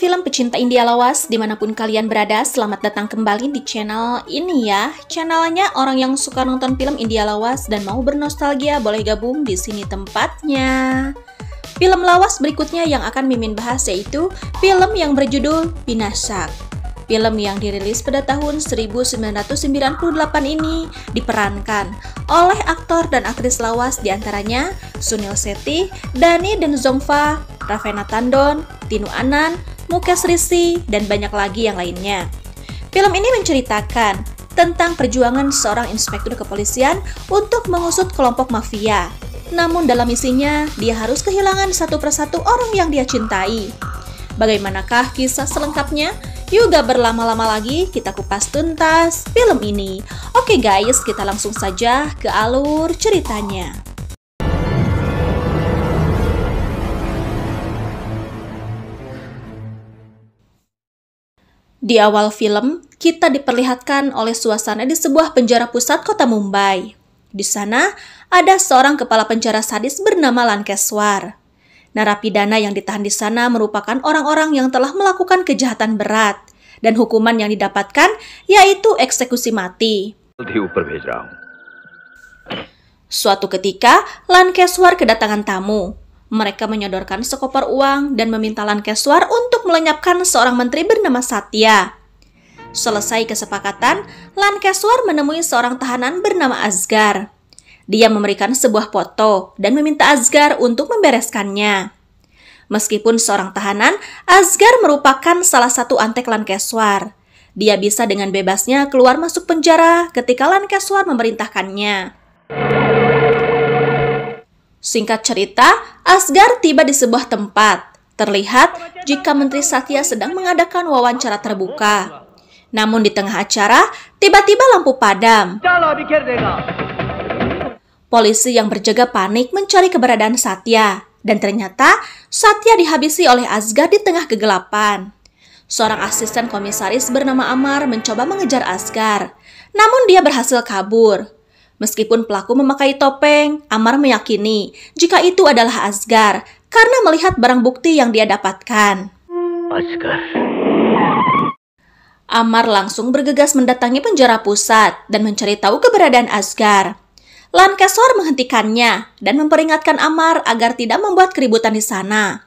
film pecinta India lawas dimanapun kalian berada, selamat datang kembali di channel ini ya. Channelnya orang yang suka nonton film India lawas dan mau bernostalgia boleh gabung di sini tempatnya. Film lawas berikutnya yang akan Mimin bahas yaitu film yang berjudul Pinasak Film yang dirilis pada tahun 1998 ini diperankan oleh aktor dan aktris lawas diantaranya Sunil Seti, Dani dan Zomfa, Ravena Tandon, Tinu Anan, Mukesh Rishi dan banyak lagi yang lainnya. Film ini menceritakan tentang perjuangan seorang inspektur kepolisian untuk mengusut kelompok mafia. Namun dalam misinya, dia harus kehilangan satu persatu orang yang dia cintai. Bagaimanakah kisah selengkapnya? Yuk gak berlama-lama lagi, kita kupas tuntas film ini. Oke guys, kita langsung saja ke alur ceritanya. Di awal film, kita diperlihatkan oleh suasana di sebuah penjara pusat kota Mumbai. Di sana, ada seorang kepala penjara sadis bernama Lankeswar. Narapidana yang ditahan di sana merupakan orang-orang yang telah melakukan kejahatan berat, dan hukuman yang didapatkan yaitu eksekusi mati. Suatu ketika, Lankeswar kedatangan tamu. Mereka menyodorkan sekoper uang dan meminta Lankeswar untuk melenyapkan seorang menteri bernama Satya. Selesai kesepakatan, Lankeswar menemui seorang tahanan bernama Azgar. Dia memberikan sebuah foto dan meminta Azgar untuk membereskannya. Meskipun seorang tahanan, Azgar merupakan salah satu antek Lankeswar. Dia bisa dengan bebasnya keluar masuk penjara ketika Lankeswar memerintahkannya. Singkat cerita, Asgar tiba di sebuah tempat. Terlihat jika Menteri Satya sedang mengadakan wawancara terbuka. Namun di tengah acara, tiba-tiba lampu padam. Polisi yang berjaga panik mencari keberadaan Satya. Dan ternyata Satya dihabisi oleh Asgar di tengah kegelapan. Seorang asisten komisaris bernama Amar mencoba mengejar Asgar. Namun dia berhasil kabur. Meskipun pelaku memakai topeng, Amar meyakini jika itu adalah Asgar karena melihat barang bukti yang dia dapatkan. Asgar. Amar langsung bergegas mendatangi penjara pusat dan mencari tahu keberadaan Asgar. Lankesor menghentikannya dan memperingatkan Amar agar tidak membuat keributan di sana.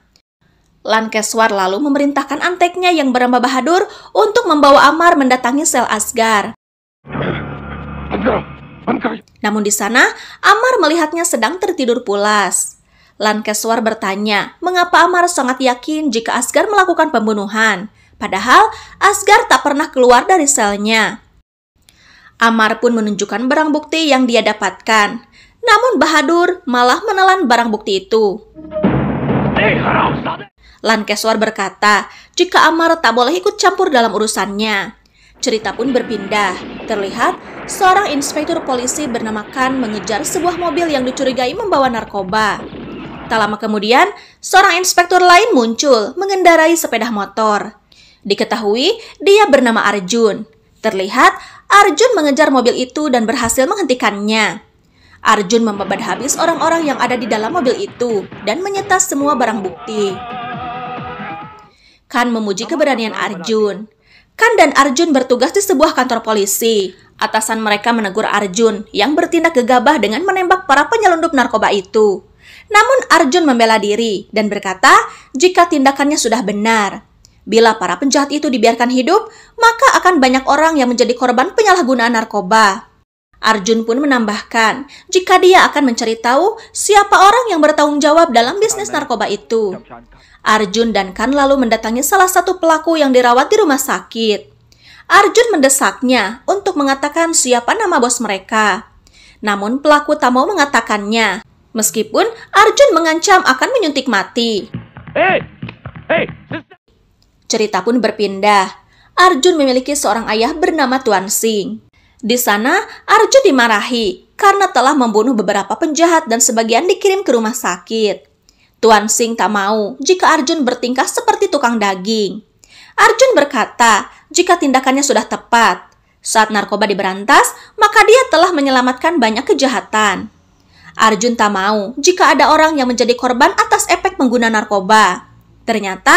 Lankeswar lalu memerintahkan anteknya yang bernama Bahadur untuk membawa Amar mendatangi sel Asgar. Asgar, namun di sana, Amar melihatnya sedang tertidur pulas. Lankeswar bertanya, mengapa Amar sangat yakin jika Asgar melakukan pembunuhan, padahal Asgar tak pernah keluar dari selnya. Amar pun menunjukkan barang bukti yang dia dapatkan. Namun Bahadur malah menelan barang bukti itu. Lankeswar berkata, jika Amar tak boleh ikut campur dalam urusannya. Cerita pun berpindah. Terlihat, seorang inspektur polisi bernama Khan mengejar sebuah mobil yang dicurigai membawa narkoba. Tak lama kemudian, seorang inspektur lain muncul mengendarai sepeda motor. Diketahui, dia bernama Arjun. Terlihat, Arjun mengejar mobil itu dan berhasil menghentikannya. Arjun membabat habis orang-orang yang ada di dalam mobil itu dan menyetas semua barang bukti. Khan memuji keberanian Arjun. Kan dan Arjun bertugas di sebuah kantor polisi. Atasan mereka menegur Arjun yang bertindak gegabah dengan menembak para penyelundup narkoba itu. Namun Arjun membela diri dan berkata jika tindakannya sudah benar. Bila para penjahat itu dibiarkan hidup, maka akan banyak orang yang menjadi korban penyalahgunaan narkoba. Arjun pun menambahkan, jika dia akan mencari tahu siapa orang yang bertanggung jawab dalam bisnis narkoba itu. Arjun dan Kan lalu mendatangi salah satu pelaku yang dirawat di rumah sakit. Arjun mendesaknya untuk mengatakan siapa nama bos mereka. Namun pelaku tak mau mengatakannya, meskipun Arjun mengancam akan menyuntik mati. Cerita pun berpindah. Arjun memiliki seorang ayah bernama Tuan Singh. Di sana, Arjun dimarahi karena telah membunuh beberapa penjahat dan sebagian dikirim ke rumah sakit. Tuan Sing tak mau jika Arjun bertingkah seperti tukang daging. Arjun berkata, jika tindakannya sudah tepat, saat narkoba diberantas, maka dia telah menyelamatkan banyak kejahatan. Arjun tak mau jika ada orang yang menjadi korban atas efek pengguna narkoba. Ternyata,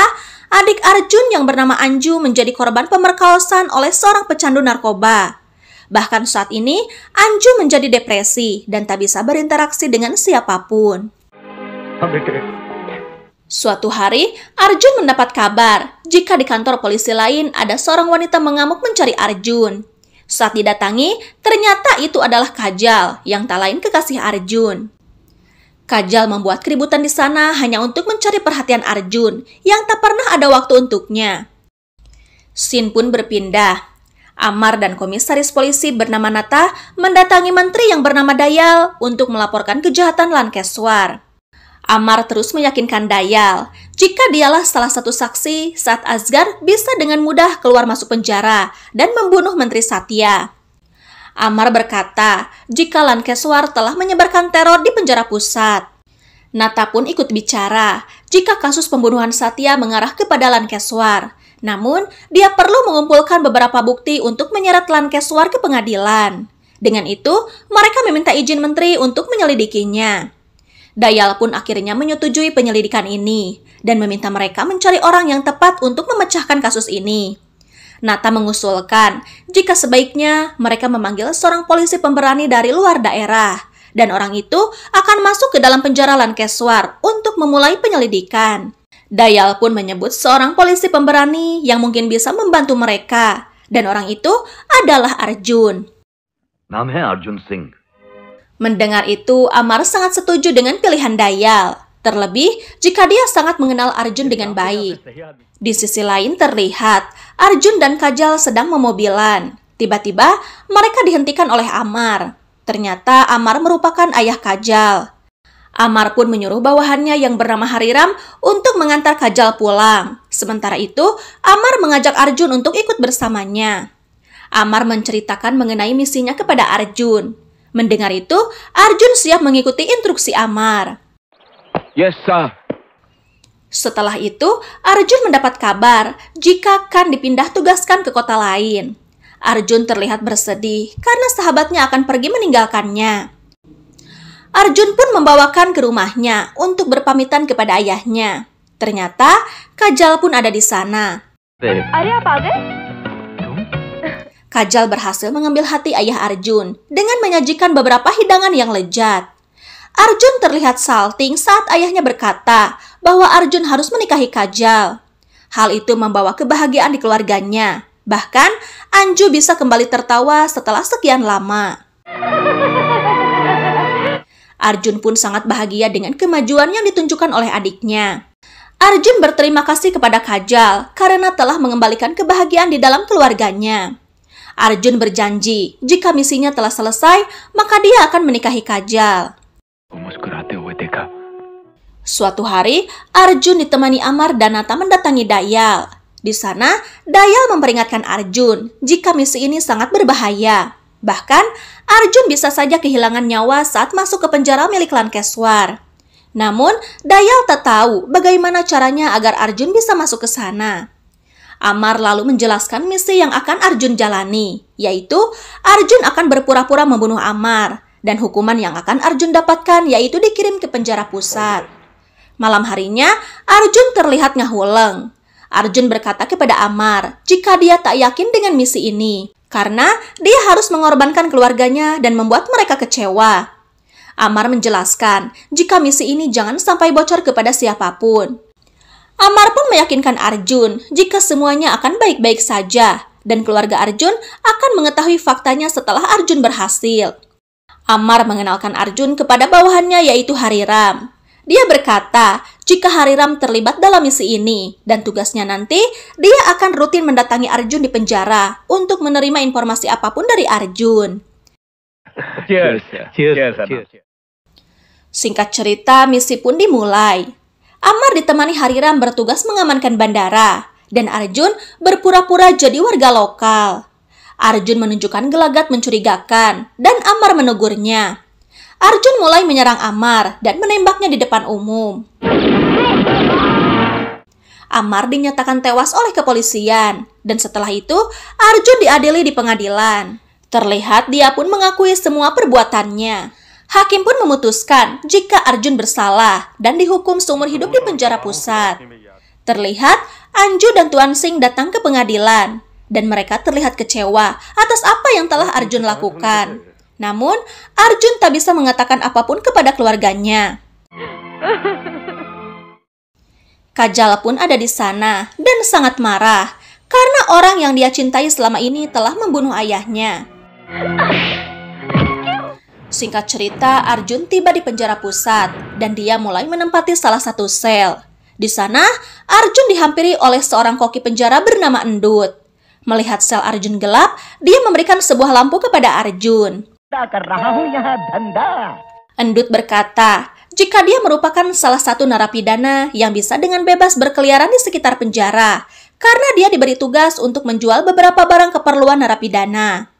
adik Arjun yang bernama Anju menjadi korban pemerkosaan oleh seorang pecandu narkoba. Bahkan saat ini, Anju menjadi depresi dan tak bisa berinteraksi dengan siapapun. Suatu hari, Arjun mendapat kabar jika di kantor polisi lain ada seorang wanita mengamuk mencari Arjun. Saat didatangi, ternyata itu adalah Kajal yang tak lain kekasih Arjun. Kajal membuat keributan di sana hanya untuk mencari perhatian Arjun yang tak pernah ada waktu untuknya. Sin pun berpindah. Amar dan komisaris polisi bernama Nata mendatangi menteri yang bernama Dayal untuk melaporkan kejahatan Lankeswar. Amar terus meyakinkan Dayal jika dialah salah satu saksi saat Azgar bisa dengan mudah keluar masuk penjara dan membunuh Menteri Satya. Amar berkata jika Lankeswar telah menyebarkan teror di penjara pusat. Nata pun ikut bicara jika kasus pembunuhan Satya mengarah kepada Lankeswar. Namun, dia perlu mengumpulkan beberapa bukti untuk menyeret Lankeswar ke pengadilan. Dengan itu, mereka meminta izin menteri untuk menyelidikinya. Dayal pun akhirnya menyetujui penyelidikan ini dan meminta mereka mencari orang yang tepat untuk memecahkan kasus ini. Nata mengusulkan jika sebaiknya mereka memanggil seorang polisi pemberani dari luar daerah dan orang itu akan masuk ke dalam penjara Lankeswar untuk memulai penyelidikan. Dayal pun menyebut seorang polisi pemberani yang mungkin bisa membantu mereka. Dan orang itu adalah Arjun. Namanya Arjun Singh. Mendengar itu, Amar sangat setuju dengan pilihan Dayal. Terlebih jika dia sangat mengenal Arjun dengan baik. Di sisi lain terlihat, Arjun dan Kajal sedang memobilan. Tiba-tiba, mereka dihentikan oleh Amar. Ternyata Amar merupakan ayah Kajal. Amar pun menyuruh bawahannya yang bernama Hariram untuk mengantar Kajal pulang. Sementara itu, Amar mengajak Arjun untuk ikut bersamanya. Amar menceritakan mengenai misinya kepada Arjun. Mendengar itu, Arjun siap mengikuti instruksi Amar. Yes, sir. Setelah itu, Arjun mendapat kabar jika Khan dipindah tugaskan ke kota lain. Arjun terlihat bersedih karena sahabatnya akan pergi meninggalkannya. Arjun pun membawakan ke rumahnya untuk berpamitan kepada ayahnya. Ternyata Kajal pun ada di sana. apa, Kajal berhasil mengambil hati ayah Arjun dengan menyajikan beberapa hidangan yang lezat. Arjun terlihat salting saat ayahnya berkata bahwa Arjun harus menikahi Kajal. Hal itu membawa kebahagiaan di keluarganya. Bahkan, Anju bisa kembali tertawa setelah sekian lama. Arjun pun sangat bahagia dengan kemajuan yang ditunjukkan oleh adiknya. Arjun berterima kasih kepada Kajal karena telah mengembalikan kebahagiaan di dalam keluarganya. Arjun berjanji, jika misinya telah selesai, maka dia akan menikahi Kajal. Suatu hari, Arjun ditemani Amar dan Nata mendatangi Dayal. Di sana, Dayal memperingatkan Arjun jika misi ini sangat berbahaya. Bahkan, Arjun bisa saja kehilangan nyawa saat masuk ke penjara milik Lankeswar. Namun, Dayal tak tahu bagaimana caranya agar Arjun bisa masuk ke sana. Amar lalu menjelaskan misi yang akan Arjun jalani, yaitu Arjun akan berpura-pura membunuh Amar, dan hukuman yang akan Arjun dapatkan yaitu dikirim ke penjara pusat. Malam harinya, Arjun terlihat ngahuleng. Arjun berkata kepada Amar jika dia tak yakin dengan misi ini karena dia harus mengorbankan keluarganya dan membuat mereka kecewa. Amar menjelaskan jika misi ini jangan sampai bocor kepada siapapun. Amar pun meyakinkan Arjun jika semuanya akan baik-baik saja dan keluarga Arjun akan mengetahui faktanya setelah Arjun berhasil. Amar mengenalkan Arjun kepada bawahannya yaitu Hariram. Dia berkata, jika Hariram terlibat dalam misi ini dan tugasnya nanti, dia akan rutin mendatangi Arjun di penjara untuk menerima informasi apapun dari Arjun. Cheers. Cheers. Ya. Cheers. Singkat cerita, misi pun dimulai. Amar ditemani Hariram bertugas mengamankan bandara dan Arjun berpura-pura jadi warga lokal. Arjun menunjukkan gelagat mencurigakan dan Amar menegurnya. Arjun mulai menyerang Amar dan menembaknya di depan umum. Amar dinyatakan tewas oleh kepolisian, dan setelah itu Arjun diadili di pengadilan. Terlihat dia pun mengakui semua perbuatannya. Hakim pun memutuskan jika Arjun bersalah dan dihukum seumur hidup di penjara pusat. Terlihat Anju dan Tuan Singh datang ke pengadilan, dan mereka terlihat kecewa atas apa yang telah Arjun lakukan. Namun, Arjun tak bisa mengatakan apapun kepada keluarganya. Kajal pun ada di sana dan sangat marah karena orang yang dia cintai selama ini telah membunuh ayahnya. Singkat cerita, Arjun tiba di penjara pusat dan dia mulai menempati salah satu sel. Di sana, Arjun dihampiri oleh seorang koki penjara bernama Endut. Melihat sel Arjun gelap, dia memberikan sebuah lampu kepada Arjun. Tak akan Endut berkata, jika dia merupakan salah satu narapidana yang bisa dengan bebas berkeliaran di sekitar penjara, karena dia diberi tugas untuk menjual beberapa barang keperluan narapidana.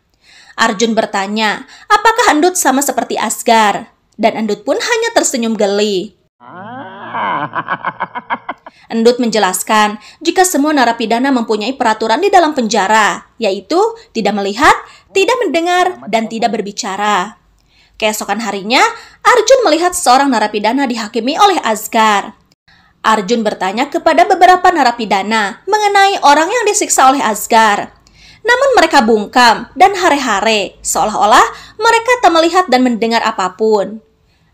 Arjun bertanya, apakah Endut sama seperti Asgar? Dan Endut pun hanya tersenyum geli. Ah. Endut menjelaskan, jika semua narapidana mempunyai peraturan di dalam penjara, yaitu tidak melihat, tidak mendengar, dan tidak berbicara. Keesokan harinya, Arjun melihat seorang narapidana dihakimi oleh Azgar. Arjun bertanya kepada beberapa narapidana mengenai orang yang disiksa oleh Azgar, Namun mereka bungkam dan hare-hare, seolah-olah mereka tak melihat dan mendengar apapun.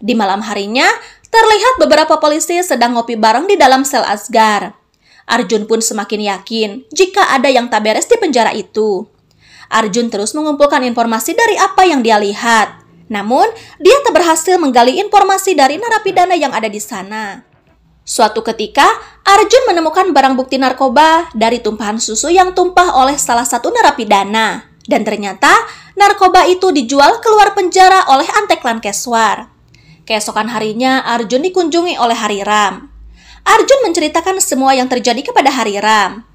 Di malam harinya, Terlihat beberapa polisi sedang ngopi bareng di dalam sel Asgar. Arjun pun semakin yakin jika ada yang tak beres di penjara itu. Arjun terus mengumpulkan informasi dari apa yang dia lihat. Namun, dia tak berhasil menggali informasi dari narapidana yang ada di sana. Suatu ketika, Arjun menemukan barang bukti narkoba dari tumpahan susu yang tumpah oleh salah satu narapidana. Dan ternyata, narkoba itu dijual keluar penjara oleh Antek Lankeswar. Keesokan harinya, Arjun dikunjungi oleh Hari Ram. Arjun menceritakan semua yang terjadi kepada Hari Ram.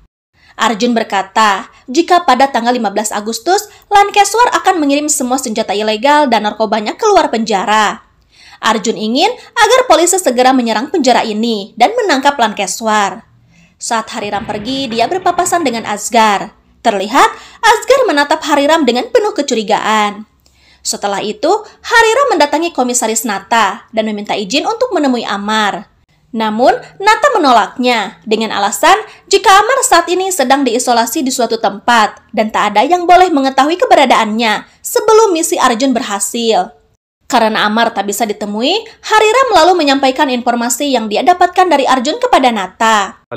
Arjun berkata, jika pada tanggal 15 Agustus, Lankeswar akan mengirim semua senjata ilegal dan narkobanya keluar penjara. Arjun ingin agar polisi segera menyerang penjara ini dan menangkap Lankeswar. Saat Hari Ram pergi, dia berpapasan dengan Asgar. Terlihat, Asgar menatap Hari Ram dengan penuh kecurigaan. Setelah itu, Harira mendatangi komisaris Nata dan meminta izin untuk menemui Amar. Namun, Nata menolaknya dengan alasan jika Amar saat ini sedang diisolasi di suatu tempat dan tak ada yang boleh mengetahui keberadaannya sebelum misi Arjun berhasil. Karena Amar tak bisa ditemui, Harira melalui menyampaikan informasi yang dia dapatkan dari Arjun kepada Nata.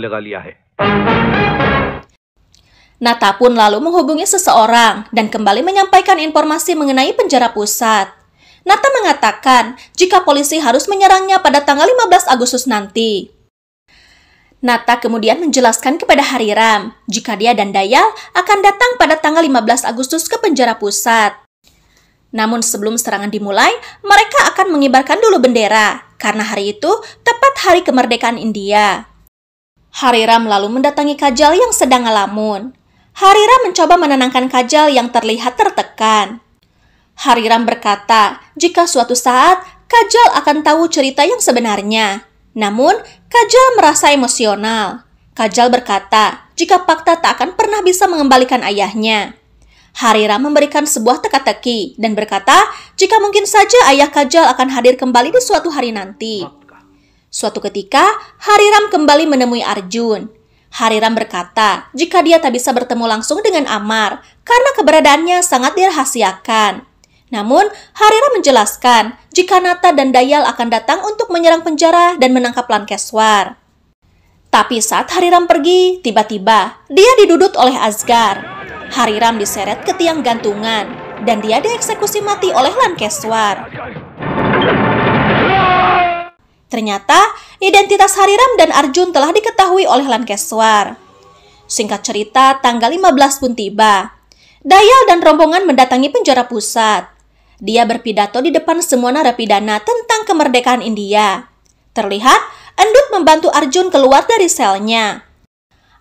Nata pun lalu menghubungi seseorang dan kembali menyampaikan informasi mengenai penjara pusat. Nata mengatakan jika polisi harus menyerangnya pada tanggal 15 Agustus nanti. Nata kemudian menjelaskan kepada Hariram jika dia dan Dayal akan datang pada tanggal 15 Agustus ke penjara pusat. Namun sebelum serangan dimulai, mereka akan mengibarkan dulu bendera karena hari itu tepat hari kemerdekaan India. Hariram lalu mendatangi Kajal yang sedang ngelamun. Harira mencoba menenangkan Kajal yang terlihat tertekan. Hariram berkata, jika suatu saat Kajal akan tahu cerita yang sebenarnya. Namun, Kajal merasa emosional. Kajal berkata, jika fakta tak akan pernah bisa mengembalikan ayahnya. Harira memberikan sebuah teka-teki dan berkata, jika mungkin saja ayah Kajal akan hadir kembali di suatu hari nanti. Suatu ketika, Hariram kembali menemui Arjun. Hariram berkata, jika dia tak bisa bertemu langsung dengan Amar, karena keberadaannya sangat dirahasiakan. Namun, Hariram menjelaskan jika Nata dan Dayal akan datang untuk menyerang penjara dan menangkap Lankeswar. Tapi saat Hariram pergi, tiba-tiba dia didudut oleh Asgar. Hariram diseret ke tiang gantungan, dan dia dieksekusi mati oleh Lankeswar. Ternyata, identitas Hari Ram dan Arjun telah diketahui oleh Lankeswar. Singkat cerita, tanggal 15 pun tiba. Dayal dan rombongan mendatangi penjara pusat. Dia berpidato di depan semua narapidana tentang kemerdekaan India. Terlihat, Endut membantu Arjun keluar dari selnya.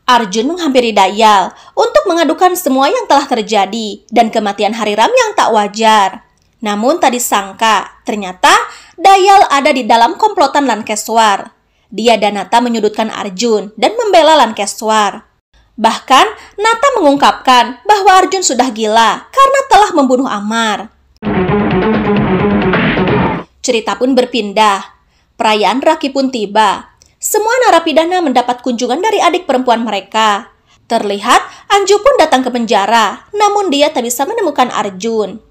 Arjun menghampiri Dayal untuk mengadukan semua yang telah terjadi dan kematian Hari Ram yang tak wajar. Namun tak disangka. Ternyata Dayal ada di dalam komplotan Lankeswar. Dia dan Nata menyudutkan Arjun dan membela Lankeswar. Bahkan Nata mengungkapkan bahwa Arjun sudah gila karena telah membunuh Amar. Cerita pun berpindah. Perayaan Raki pun tiba. Semua narapidana mendapat kunjungan dari adik perempuan mereka. Terlihat Anju pun datang ke penjara, namun dia tak bisa menemukan Arjun.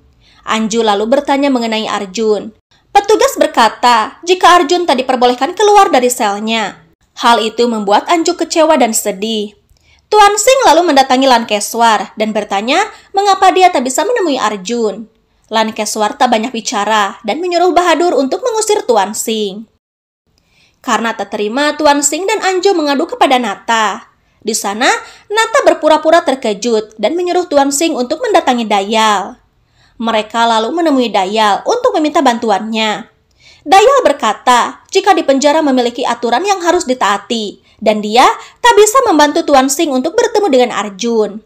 Anju lalu bertanya mengenai Arjun. Petugas berkata jika Arjun tak diperbolehkan keluar dari selnya. Hal itu membuat Anju kecewa dan sedih. Tuan Singh lalu mendatangi Lankeswar dan bertanya mengapa dia tak bisa menemui Arjun. Lankeswar tak banyak bicara dan menyuruh Bahadur untuk mengusir Tuan Singh. Karena tak terima, Tuan Singh dan Anju mengadu kepada Nata. Di sana, Nata berpura-pura terkejut dan menyuruh Tuan Singh untuk mendatangi Dayal. Mereka lalu menemui Dayal untuk meminta bantuannya. Dayal berkata, jika di penjara memiliki aturan yang harus ditaati, dan dia tak bisa membantu Tuan Singh untuk bertemu dengan Arjun.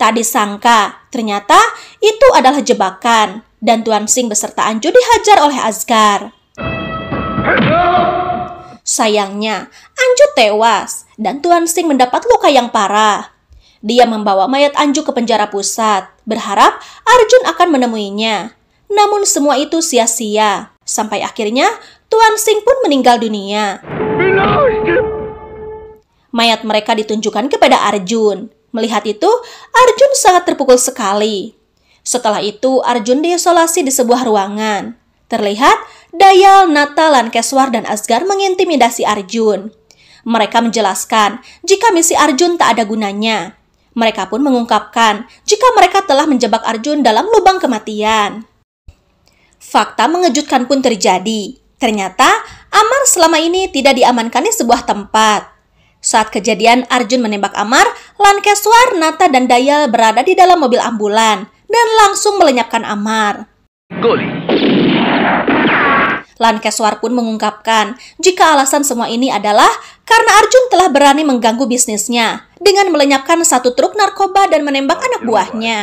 Tak disangka, ternyata itu adalah jebakan, dan Tuan Singh beserta Anju dihajar oleh Asgar. Sayangnya, Anju tewas, dan Tuan Singh mendapat luka yang parah. Dia membawa mayat Anju ke penjara pusat, berharap Arjun akan menemuinya. Namun semua itu sia-sia. Sampai akhirnya, Tuan Singh pun meninggal dunia. Mayat mereka ditunjukkan kepada Arjun. Melihat itu, Arjun sangat terpukul sekali. Setelah itu, Arjun diisolasi di sebuah ruangan. Terlihat, Dayal, Nata, Keswar dan Asgar mengintimidasi Arjun. Mereka menjelaskan jika misi Arjun tak ada gunanya, mereka pun mengungkapkan jika mereka telah menjebak Arjun dalam lubang kematian. Fakta mengejutkan pun terjadi. Ternyata Amar selama ini tidak diamankan di sebuah tempat. Saat kejadian Arjun menembak Amar, Lankeswar, Nata, dan Dayal berada di dalam mobil ambulan dan langsung melenyapkan Amar. Goli. Lankeswar pun mengungkapkan jika alasan semua ini adalah karena Arjun telah berani mengganggu bisnisnya dengan melenyapkan satu truk narkoba dan menembak ya, anak ya, buahnya.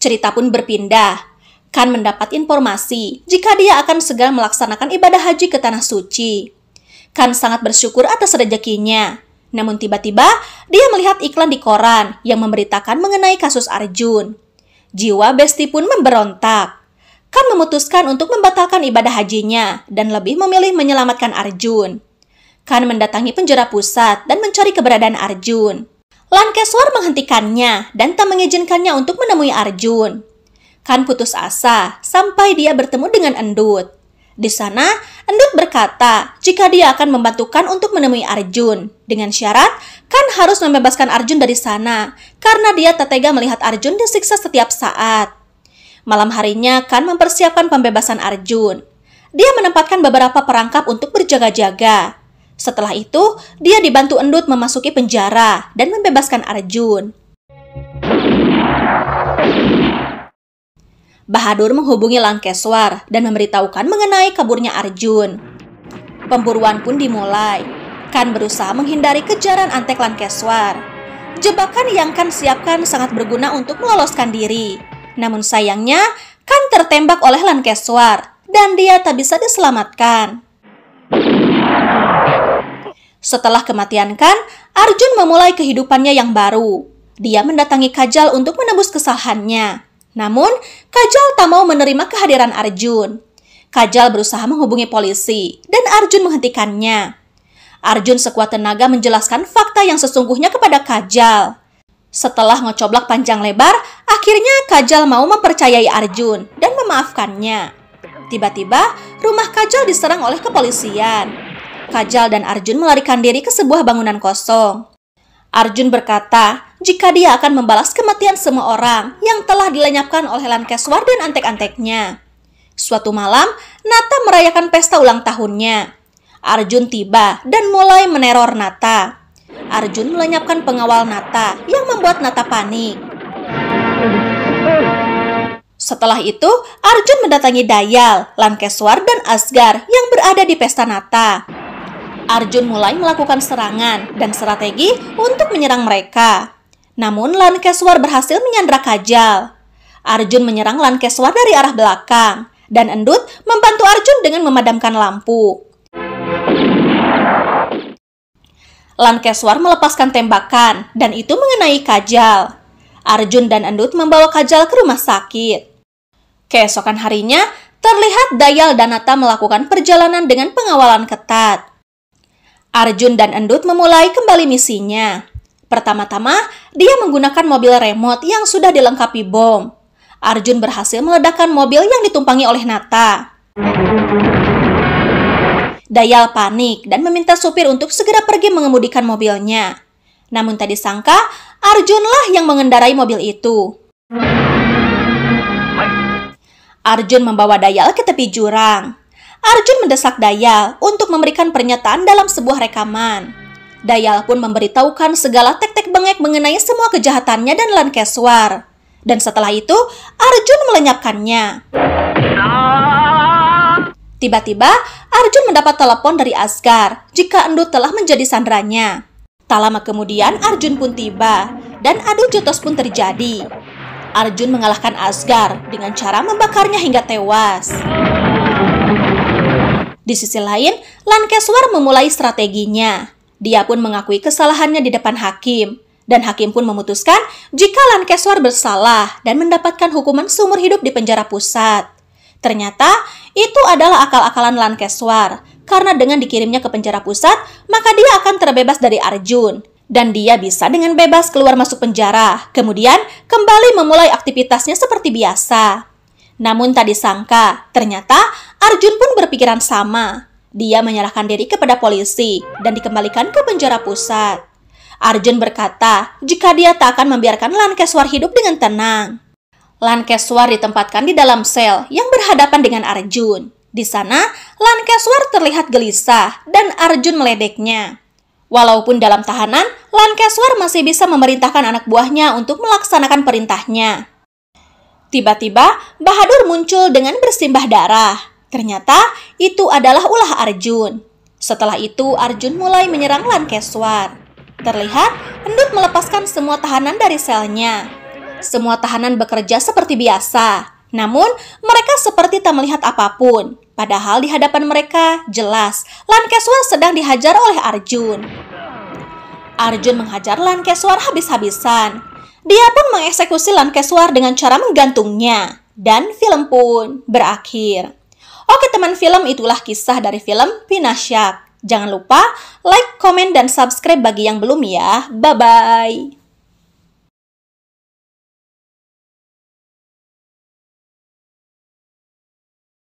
Cerita pun berpindah. Kan mendapat informasi jika dia akan segera melaksanakan ibadah haji ke Tanah Suci. Kan sangat bersyukur atas rezekinya. Namun tiba-tiba dia melihat iklan di koran yang memberitakan mengenai kasus Arjun. Jiwa Besti pun memberontak. Khan memutuskan untuk membatalkan ibadah hajinya dan lebih memilih menyelamatkan Arjun. Khan mendatangi penjara pusat dan mencari keberadaan Arjun. Lankeswar menghentikannya dan tak mengizinkannya untuk menemui Arjun. Khan putus asa sampai dia bertemu dengan Endut. Di sana, Endut berkata jika dia akan membantu untuk menemui Arjun. Dengan syarat, Khan harus membebaskan Arjun dari sana karena dia tak tega melihat Arjun disiksa setiap saat. Malam harinya Kan mempersiapkan pembebasan Arjun. Dia menempatkan beberapa perangkap untuk berjaga-jaga. Setelah itu, dia dibantu Endut memasuki penjara dan membebaskan Arjun. Bahadur menghubungi Langkeswar dan memberitahukan mengenai kaburnya Arjun. Pemburuan pun dimulai. Kan berusaha menghindari kejaran antek Langkeswar. Jebakan yang Kan siapkan sangat berguna untuk meloloskan diri. Namun sayangnya, Kan tertembak oleh Lankeswar dan dia tak bisa diselamatkan. Setelah kematian Khan, Arjun memulai kehidupannya yang baru. Dia mendatangi Kajal untuk menebus kesalahannya. Namun, Kajal tak mau menerima kehadiran Arjun. Kajal berusaha menghubungi polisi, dan Arjun menghentikannya. Arjun sekuat tenaga menjelaskan fakta yang sesungguhnya kepada Kajal. Setelah ngecoblak panjang lebar, akhirnya Kajal mau mempercayai Arjun dan memaafkannya. Tiba-tiba, rumah Kajal diserang oleh kepolisian. Kajal dan Arjun melarikan diri ke sebuah bangunan kosong. Arjun berkata jika dia akan membalas kematian semua orang yang telah dilenyapkan oleh Lankeswar dan antek-anteknya. Suatu malam, Nata merayakan pesta ulang tahunnya. Arjun tiba dan mulai meneror Nata. Arjun melenyapkan pengawal Nata yang membuat Nata panik. Setelah itu, Arjun mendatangi Dayal, Lankeswar, dan Asgar yang berada di pesta Nata. Arjun mulai melakukan serangan dan strategi untuk menyerang mereka. Namun Lankeswar berhasil menyandra Kajal. Arjun menyerang Lankeswar dari arah belakang, dan Endut membantu Arjun dengan memadamkan lampu. Lankeswar melepaskan tembakan dan itu mengenai Kajal. Arjun dan Endut membawa Kajal ke rumah sakit. Keesokan harinya, terlihat Dayal dan Nata melakukan perjalanan dengan pengawalan ketat. Arjun dan Endut memulai kembali misinya. Pertama-tama, dia menggunakan mobil remote yang sudah dilengkapi bom. Arjun berhasil meledakkan mobil yang ditumpangi oleh Nata. Dayal panik dan meminta supir untuk segera pergi mengemudikan mobilnya. Namun tadi sangka, Arjunlah yang mengendarai mobil itu. Arjun membawa Dayal ke tepi jurang. Arjun mendesak Dayal untuk memberikan pernyataan dalam sebuah rekaman. Dayal pun memberitahukan segala tek-tek bengek mengenai semua kejahatannya dan Lankeswar. Dan setelah itu, Arjun melenyapkannya. Ah! Tiba-tiba, Arjun mendapat telepon dari Asgar jika Endut telah menjadi sandranya. Tak lama kemudian Arjun pun tiba dan adu jotos pun terjadi. Arjun mengalahkan Asgar dengan cara membakarnya hingga tewas. Di sisi lain, Lankeswar memulai strateginya. Dia pun mengakui kesalahannya di depan hakim. Dan hakim pun memutuskan jika Lankeswar bersalah dan mendapatkan hukuman seumur hidup di penjara pusat. Ternyata itu adalah akal-akalan Lankeswar, karena dengan dikirimnya ke penjara pusat, maka dia akan terbebas dari Arjun. Dan dia bisa dengan bebas keluar masuk penjara, kemudian kembali memulai aktivitasnya seperti biasa. Namun tak disangka, ternyata Arjun pun berpikiran sama. Dia menyerahkan diri kepada polisi dan dikembalikan ke penjara pusat. Arjun berkata jika dia tak akan membiarkan Lankeswar hidup dengan tenang. Lankeswar ditempatkan di dalam sel yang berhadapan dengan Arjun. Di sana, Lankeswar terlihat gelisah dan Arjun meledeknya. Walaupun dalam tahanan, Lankeswar masih bisa memerintahkan anak buahnya untuk melaksanakan perintahnya. Tiba-tiba, Bahadur muncul dengan bersimbah darah. Ternyata, itu adalah ulah Arjun. Setelah itu, Arjun mulai menyerang Lankeswar. Terlihat, Endut melepaskan semua tahanan dari selnya semua tahanan bekerja seperti biasa. Namun, mereka seperti tak melihat apapun. Padahal di hadapan mereka, jelas, Lankeswar sedang dihajar oleh Arjun. Arjun menghajar Lankeswar habis-habisan. Dia pun mengeksekusi Lankeswar dengan cara menggantungnya. Dan film pun berakhir. Oke teman film, itulah kisah dari film Pinasyak. Jangan lupa like, komen, dan subscribe bagi yang belum ya. Bye-bye.